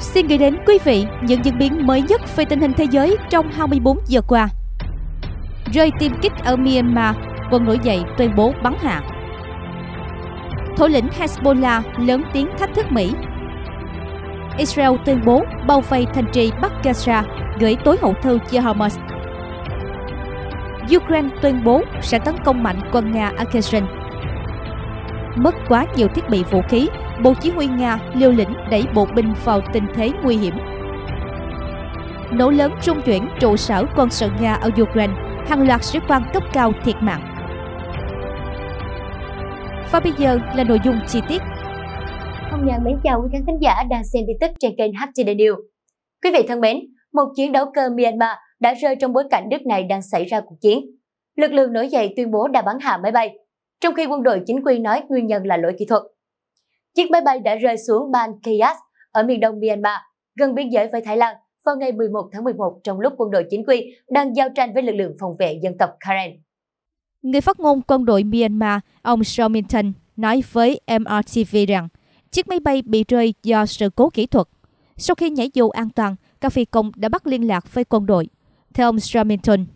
xin gửi đến quý vị những diễn biến mới nhất về tình hình thế giới trong 24 giờ qua. Rơi tiêm kích ở Myanmar, quân nổi dậy tuyên bố bắn hạ. Thủ lĩnh Hezbollah lớn tiếng thách thức Mỹ. Israel tuyên bố bao vây thành trì Bắc Gaza gửi tối hậu thư cho Hamas. Ukraine tuyên bố sẽ tấn công mạnh quân Nga ở Kherson mất quá nhiều thiết bị vũ khí, Bộ Chỉ huy Nga liều lĩnh đẩy bộ binh vào tình thế nguy hiểm. Nổ lớn trung chuyển trụ sở quân sự Nga ở Ukraine, hàng loạt sĩ quan cấp cao thiệt mạng. Và bây giờ là nội dung chi tiết. Hồng Nhàn mến chào quý khán thính giả đang xem tin tức trên kênh HTD News. Quý vị thân mến, một chiến đấu cơ Myanmar đã rơi trong bối cảnh nước này đang xảy ra cuộc chiến. Lực lượng nổi dậy tuyên bố đã bắn hạ máy bay, trong khi quân đội chính quy nói nguyên nhân là lỗi kỹ thuật. Chiếc máy bay đã rơi xuống bang Kayas ở miền đông Myanmar, gần biên giới với Thái Lan vào ngày 11 tháng 11 trong lúc quân đội chính quy đang giao tranh với lực lượng phòng vệ dân tộc Karen. Người phát ngôn quân đội Myanmar, ông Shomington, nói với MRTV rằng chiếc máy bay bị rơi do sự cố kỹ thuật. Sau khi nhảy dù an toàn, các phi công đã bắt liên lạc với quân đội, theo ông Shomington.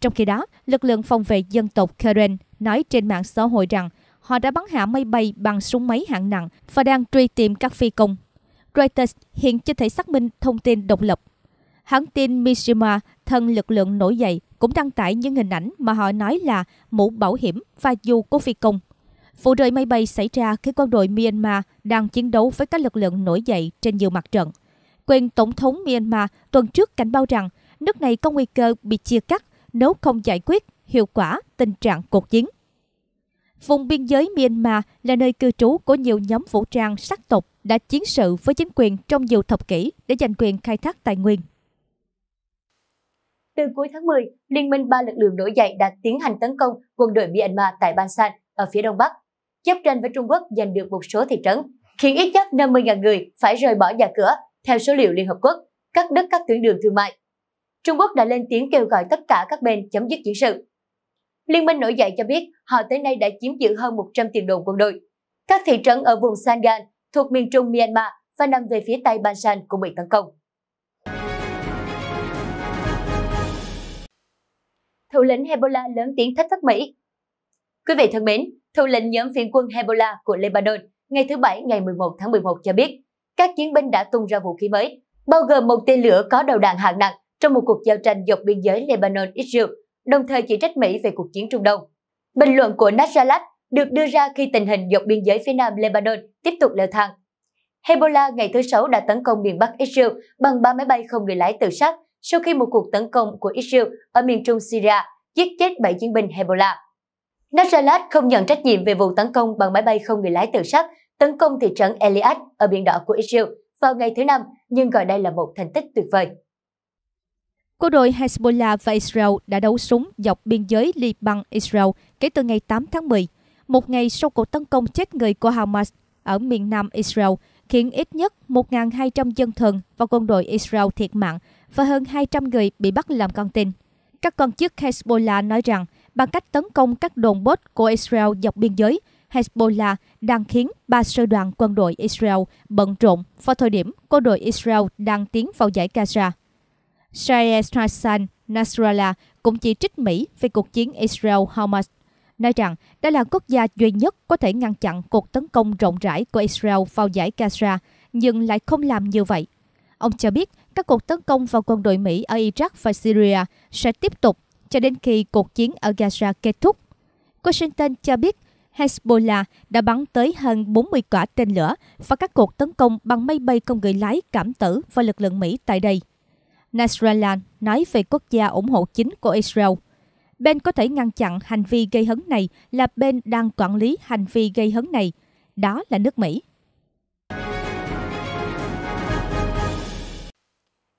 Trong khi đó, lực lượng phòng vệ dân tộc Karen nói trên mạng xã hội rằng họ đã bắn hạ máy bay bằng súng máy hạng nặng và đang truy tìm các phi công. Reuters hiện chưa thể xác minh thông tin độc lập. Hãng tin Mishima, thân lực lượng nổi dậy, cũng đăng tải những hình ảnh mà họ nói là mũ bảo hiểm và dù của phi công. Vụ rơi máy bay xảy ra khi quân đội Myanmar đang chiến đấu với các lực lượng nổi dậy trên nhiều mặt trận. Quyền Tổng thống Myanmar tuần trước cảnh báo rằng nước này có nguy cơ bị chia cắt nếu không giải quyết hiệu quả tình trạng cuộc chiến. Vùng biên giới Myanmar là nơi cư trú của nhiều nhóm vũ trang sắc tộc đã chiến sự với chính quyền trong nhiều thập kỷ để giành quyền khai thác tài nguyên. Từ cuối tháng 10, Liên minh ba lực lượng nổi dậy đã tiến hành tấn công quân đội Myanmar tại Bansan ở phía đông bắc, chấp tranh với Trung Quốc giành được một số thị trấn, khiến ít nhất 50.000 người phải rời bỏ nhà cửa, theo số liệu Liên Hợp Quốc, cắt đứt các tuyến đường thương mại. Trung Quốc đã lên tiếng kêu gọi tất cả các bên chấm dứt chiến sự Liên minh nổi dậy cho biết họ tới nay đã chiếm giữ hơn 100 tiền đồn quân đội. Các thị trấn ở vùng Sangan thuộc miền trung Myanmar và nằm về phía tây Bansan cũng bị tấn công. Thủ lĩnh Hezbollah lớn tiếng thách thức Mỹ Quý vị thân mến, thủ lĩnh nhóm phiến quân Hezbollah của Lebanon ngày thứ Bảy ngày 11 tháng 11 cho biết các chiến binh đã tung ra vũ khí mới, bao gồm một tên lửa có đầu đạn hạng nặng trong một cuộc giao tranh dọc biên giới Lebanon-Israel đồng thời chỉ trách Mỹ về cuộc chiến Trung Đông. Bình luận của Nasrallah được đưa ra khi tình hình dọc biên giới phía nam Lebanon tiếp tục leo thang. Hezbollah ngày thứ Sáu đã tấn công miền Bắc Israel bằng 3 máy bay không người lái tự sát sau khi một cuộc tấn công của Israel ở miền trung Syria giết chết 7 chiến binh Hezbollah. Nasrallah không nhận trách nhiệm về vụ tấn công bằng máy bay không người lái tự sát tấn công thị trấn Eliad ở biển đỏ của Israel vào ngày thứ Năm nhưng gọi đây là một thành tích tuyệt vời. Cô đội Hezbollah và Israel đã đấu súng dọc biên giới Liban-Israel kể từ ngày 8 tháng 10, một ngày sau cuộc tấn công chết người của Hamas ở miền nam Israel, khiến ít nhất 1.200 dân thường và quân đội Israel thiệt mạng và hơn 200 người bị bắt làm con tin. Các quan chức Hezbollah nói rằng, bằng cách tấn công các đồn bốt của Israel dọc biên giới, Hezbollah đang khiến ba sư đoàn quân đội Israel bận rộn vào thời điểm quân đội Israel đang tiến vào giải Gaza. Israel Hassan Nasrallah cũng chỉ trích Mỹ về cuộc chiến Israel-Hamas, nói rằng đây là quốc gia duy nhất có thể ngăn chặn cuộc tấn công rộng rãi của Israel vào giải Gaza, nhưng lại không làm như vậy. Ông cho biết các cuộc tấn công vào quân đội Mỹ ở Iraq và Syria sẽ tiếp tục cho đến khi cuộc chiến ở Gaza kết thúc. Washington cho biết Hezbollah đã bắn tới hơn 40 quả tên lửa và các cuộc tấn công bằng máy bay không người lái cảm tử vào lực lượng Mỹ tại đây. Nasrallah nói về quốc gia ủng hộ chính của Israel. Bên có thể ngăn chặn hành vi gây hấn này là bên đang quản lý hành vi gây hấn này, đó là nước Mỹ.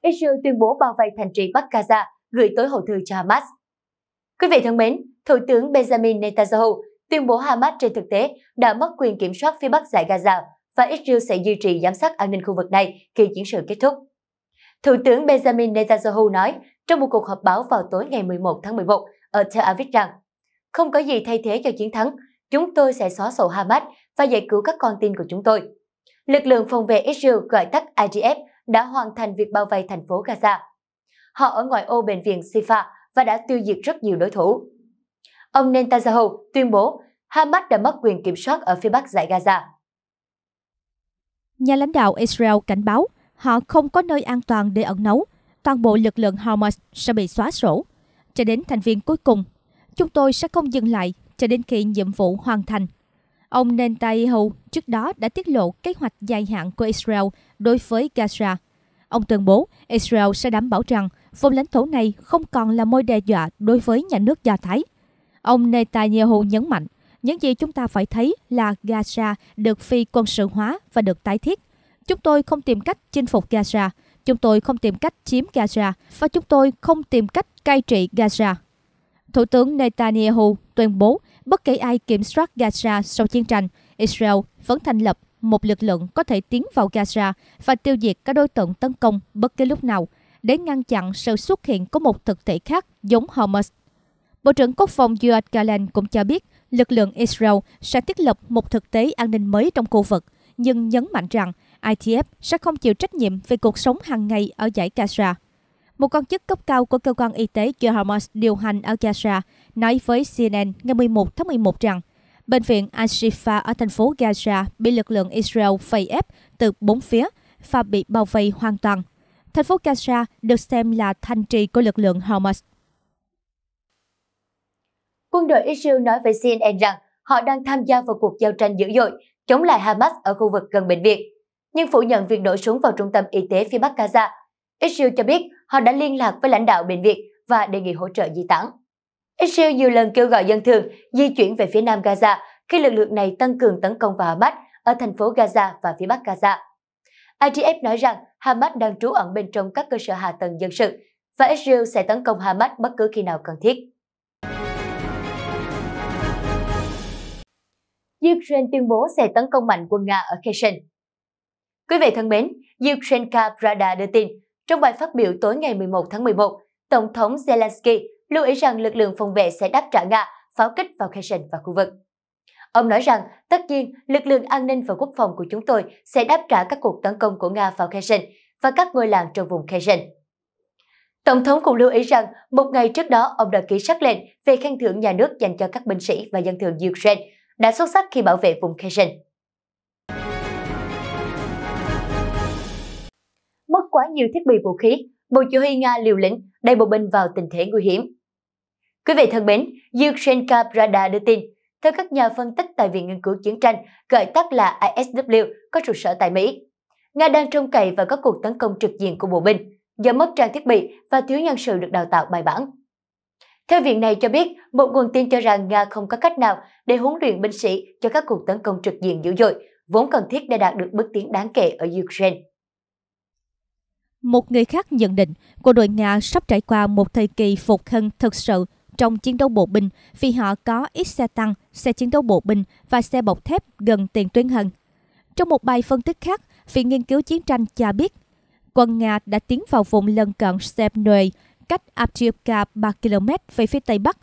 Israel tuyên bố bao vây thành trì Bắc Gaza, gửi tối hậu thư cho Hamas. Quý vị thân mến, Thủ tướng Benjamin Netanyahu tuyên bố Hamas trên thực tế đã mất quyền kiểm soát phía Bắc giải Gaza và Israel sẽ duy trì giám sát an ninh khu vực này khi chiến sự kết thúc. Thủ tướng Benjamin Netanyahu nói trong một cuộc họp báo vào tối ngày 11 tháng 11 ở Tel Aviv rằng không có gì thay thế cho chiến thắng, chúng tôi sẽ xóa sổ Hamas và giải cứu các con tin của chúng tôi. Lực lượng phòng vệ Israel gọi tắt IDF đã hoàn thành việc bao vây thành phố Gaza. Họ ở ngoài ô bệnh viện Sifa và đã tiêu diệt rất nhiều đối thủ. Ông Netanyahu tuyên bố Hamas đã mất quyền kiểm soát ở phía bắc giải Gaza. Nhà lãnh đạo Israel cảnh báo Họ không có nơi an toàn để ẩn nấu. Toàn bộ lực lượng Hamas sẽ bị xóa sổ. Cho đến thành viên cuối cùng, chúng tôi sẽ không dừng lại cho đến khi nhiệm vụ hoàn thành. Ông Netanyahu trước đó đã tiết lộ kế hoạch dài hạn của Israel đối với Gaza. Ông tuyên bố Israel sẽ đảm bảo rằng vùng lãnh thổ này không còn là mối đe dọa đối với nhà nước Do Thái. Ông Netanyahu nhấn mạnh, những gì chúng ta phải thấy là Gaza được phi quân sự hóa và được tái thiết. Chúng tôi không tìm cách chinh phục Gaza, chúng tôi không tìm cách chiếm Gaza và chúng tôi không tìm cách cai trị Gaza. Thủ tướng Netanyahu tuyên bố bất kể ai kiểm soát Gaza sau chiến tranh, Israel vẫn thành lập một lực lượng có thể tiến vào Gaza và tiêu diệt các đối tượng tấn công bất kỳ lúc nào để ngăn chặn sự xuất hiện của một thực thể khác giống Hamas. Bộ trưởng Quốc phòng Yoav Gallant cũng cho biết lực lượng Israel sẽ thiết lập một thực tế an ninh mới trong khu vực, nhưng nhấn mạnh rằng ITF sẽ không chịu trách nhiệm về cuộc sống hàng ngày ở giải Gaza. Một quan chức cấp cao của cơ quan y tế do Hamas điều hành ở Gaza nói với CNN ngày 11 tháng 11 rằng bệnh viện Ashifa ở thành phố Gaza bị lực lượng Israel vây ép từ bốn phía và bị bao vây hoàn toàn. Thành phố Gaza được xem là thanh trì của lực lượng Hamas. Quân đội Israel nói với CNN rằng họ đang tham gia vào cuộc giao tranh dữ dội chống lại Hamas ở khu vực gần bệnh viện nhưng phủ nhận việc đổ súng vào trung tâm y tế phía Bắc Gaza. Israel cho biết họ đã liên lạc với lãnh đạo bệnh viện và đề nghị hỗ trợ di tản. Israel nhiều lần kêu gọi dân thường di chuyển về phía nam Gaza khi lực lượng này tăng cường tấn công vào Hamas ở thành phố Gaza và phía bắc Gaza. IDF nói rằng Hamas đang trú ẩn bên trong các cơ sở hạ tầng dân sự và Israel sẽ tấn công Hamas bất cứ khi nào cần thiết. Ukraine tuyên bố sẽ tấn công mạnh quân Nga ở Kherson. Quý vị thân mến, Yushchenka Prada đưa tin, trong bài phát biểu tối ngày 11 tháng 11, Tổng thống Zelensky lưu ý rằng lực lượng phòng vệ sẽ đáp trả Nga pháo kích vào Kherson và khu vực. Ông nói rằng, tất nhiên, lực lượng an ninh và quốc phòng của chúng tôi sẽ đáp trả các cuộc tấn công của Nga vào Kherson và các ngôi làng trong vùng Kherson. Tổng thống cũng lưu ý rằng, một ngày trước đó, ông đã ký sắc lệnh về khen thưởng nhà nước dành cho các binh sĩ và dân thường Ukraine đã xuất sắc khi bảo vệ vùng Kherson. quá nhiều thiết bị vũ khí, Bộ Chỉ huy Nga liều lĩnh đẩy bộ binh vào tình thế nguy hiểm. Quý vị thân mến, Yushchenka Prada đưa tin, theo các nhà phân tích tại Viện Nghiên cứu Chiến tranh, gọi tắt là ISW, có trụ sở tại Mỹ. Nga đang trông cậy vào các cuộc tấn công trực diện của bộ binh, do mất trang thiết bị và thiếu nhân sự được đào tạo bài bản. Theo viện này cho biết, một nguồn tin cho rằng Nga không có cách nào để huấn luyện binh sĩ cho các cuộc tấn công trực diện dữ dội, vốn cần thiết để đạt được bước tiến đáng kể ở Ukraine. Một người khác nhận định quân đội Nga sắp trải qua một thời kỳ phục hưng thực sự trong chiến đấu bộ binh vì họ có ít xe tăng, xe chiến đấu bộ binh và xe bọc thép gần tiền tuyến hơn. Trong một bài phân tích khác, Viện Nghiên cứu Chiến tranh cho biết, quân Nga đã tiến vào vùng lân cận Sepnoe, cách Avdiivka 3 km về phía tây bắc.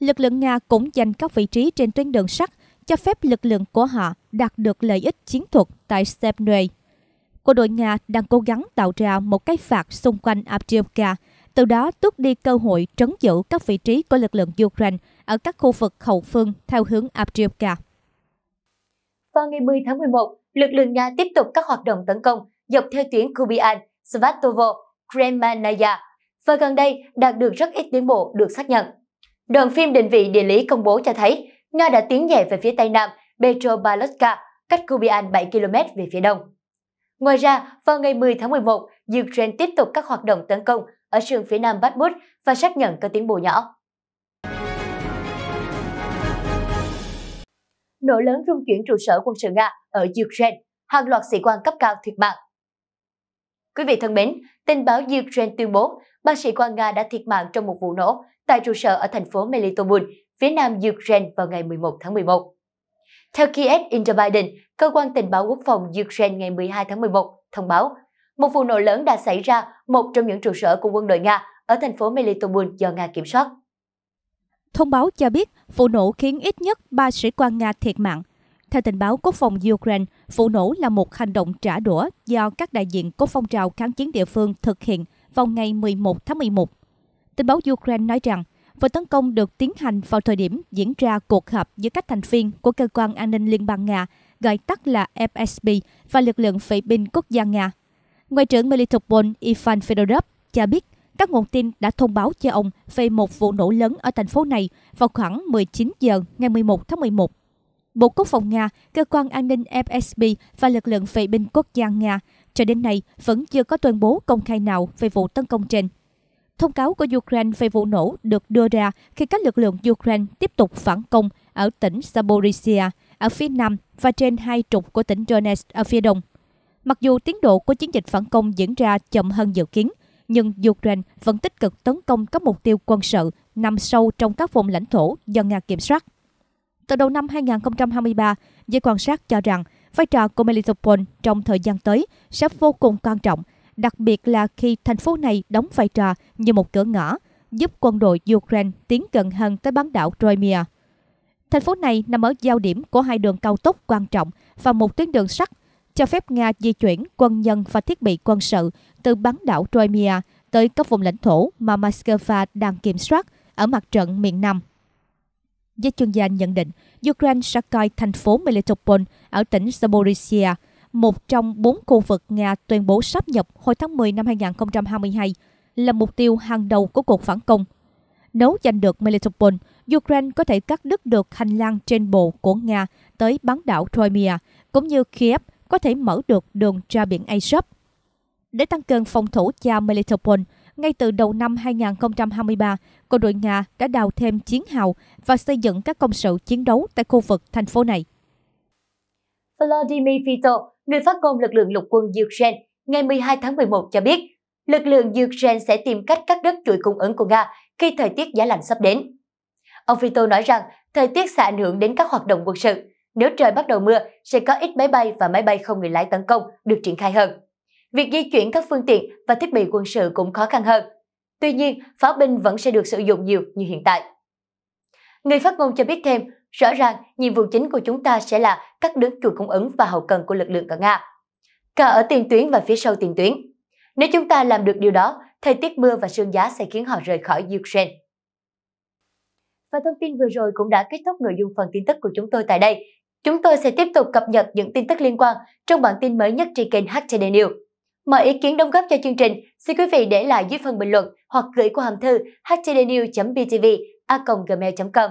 Lực lượng Nga cũng giành các vị trí trên tuyến đường sắt, cho phép lực lượng của họ đạt được lợi ích chiến thuật tại Sepnoe. Của đội Nga đang cố gắng tạo ra một cái phạt xung quanh Avdiivka, từ đó tước đi cơ hội trấn giữ các vị trí của lực lượng Ukraine ở các khu vực hậu phương theo hướng Avdiivka. Vào ngày 10 tháng 11, lực lượng Nga tiếp tục các hoạt động tấn công dọc theo tuyến Kubian, Svatovo, Kremanaya và gần đây đạt được rất ít tiến bộ được xác nhận. Đoàn phim định vị địa lý công bố cho thấy Nga đã tiến nhẹ về phía tây nam Petropavlovka, cách Kubian 7 km về phía đông. Ngoài ra, vào ngày 10 tháng 11, Ukraine tiếp tục các hoạt động tấn công ở sườn phía nam Bakhmut và xác nhận có tiến bộ nhỏ. Nổ lớn rung chuyển trụ sở quân sự Nga ở Ukraine, hàng loạt sĩ quan cấp cao thiệt mạng. Quý vị thân mến, tin báo Ukraine tuyên bố ba sĩ quan Nga đã thiệt mạng trong một vụ nổ tại trụ sở ở thành phố Melitopol, phía nam Ukraine vào ngày 11 tháng 11. Theo Kiev Independent, cơ quan tình báo quốc phòng Ukraine ngày 12 tháng 11 thông báo, một vụ nổ lớn đã xảy ra một trong những trụ sở của quân đội Nga ở thành phố Melitopol do Nga kiểm soát. Thông báo cho biết vụ nổ khiến ít nhất 3 sĩ quan Nga thiệt mạng. Theo tình báo quốc phòng Ukraine, vụ nổ là một hành động trả đũa do các đại diện của phong trào kháng chiến địa phương thực hiện vào ngày 11 tháng 11. Tình báo Ukraine nói rằng Vụ tấn công được tiến hành vào thời điểm diễn ra cuộc họp giữa các thành viên của cơ quan an ninh Liên bang Nga, gọi tắt là FSB, và lực lượng vệ binh quốc gia Nga. Ngoại trưởng Melitopol Ivan Fedorov cho biết các nguồn tin đã thông báo cho ông về một vụ nổ lớn ở thành phố này vào khoảng 19 giờ ngày 11 tháng 11. Bộ Quốc phòng Nga, cơ quan an ninh FSB và lực lượng vệ binh quốc gia Nga cho đến nay vẫn chưa có tuyên bố công khai nào về vụ tấn công trên. Thông cáo của Ukraine về vụ nổ được đưa ra khi các lực lượng Ukraine tiếp tục phản công ở tỉnh Zaporizhia ở phía nam và trên hai trục của tỉnh Donetsk ở phía đông. Mặc dù tiến độ của chiến dịch phản công diễn ra chậm hơn dự kiến, nhưng Ukraine vẫn tích cực tấn công các mục tiêu quân sự nằm sâu trong các vùng lãnh thổ do Nga kiểm soát. Từ đầu năm 2023, giới quan sát cho rằng vai trò của Melitopol trong thời gian tới sẽ vô cùng quan trọng đặc biệt là khi thành phố này đóng vai trò như một cửa ngõ, giúp quân đội Ukraine tiến gần hơn tới bán đảo Crimea. Thành phố này nằm ở giao điểm của hai đường cao tốc quan trọng và một tuyến đường sắt, cho phép Nga di chuyển quân nhân và thiết bị quân sự từ bán đảo Crimea tới các vùng lãnh thổ mà Moscow đang kiểm soát ở mặt trận miền Nam. Giới chuyên gia nhận định, Ukraine sẽ coi thành phố Melitopol ở tỉnh Zaporizhia một trong bốn khu vực Nga tuyên bố sáp nhập hồi tháng 10 năm 2022, là mục tiêu hàng đầu của cuộc phản công. Nếu giành được Melitopol, Ukraine có thể cắt đứt được hành lang trên bộ của Nga tới bán đảo Crimea, cũng như Kiev có thể mở được đường ra biển Azov. Để tăng cường phòng thủ cho Melitopol, ngay từ đầu năm 2023, quân đội Nga đã đào thêm chiến hào và xây dựng các công sự chiến đấu tại khu vực thành phố này. Vladimir Vito, người phát ngôn lực lượng lục quân Ukraine ngày 12 tháng 11 cho biết, lực lượng Ukraine sẽ tìm cách cắt đứt chuỗi cung ứng của Nga khi thời tiết giá lạnh sắp đến. Ông Vito nói rằng thời tiết sẽ ảnh hưởng đến các hoạt động quân sự. Nếu trời bắt đầu mưa, sẽ có ít máy bay và máy bay không người lái tấn công được triển khai hơn. Việc di chuyển các phương tiện và thiết bị quân sự cũng khó khăn hơn. Tuy nhiên, pháo binh vẫn sẽ được sử dụng nhiều như hiện tại. Người phát ngôn cho biết thêm, Rõ ràng, nhiệm vụ chính của chúng ta sẽ là cắt đứt chuỗi cung ứng và hậu cần của lực lượng cả Nga, cả ở tiền tuyến và phía sau tiền tuyến. Nếu chúng ta làm được điều đó, thời tiết mưa và sương giá sẽ khiến họ rời khỏi Ukraine. Và thông tin vừa rồi cũng đã kết thúc nội dung phần tin tức của chúng tôi tại đây. Chúng tôi sẽ tiếp tục cập nhật những tin tức liên quan trong bản tin mới nhất trên kênh HTD News. Mọi ý kiến đóng góp cho chương trình, xin quý vị để lại dưới phần bình luận hoặc gửi qua hòm thư htdnews.btv a gmail.com.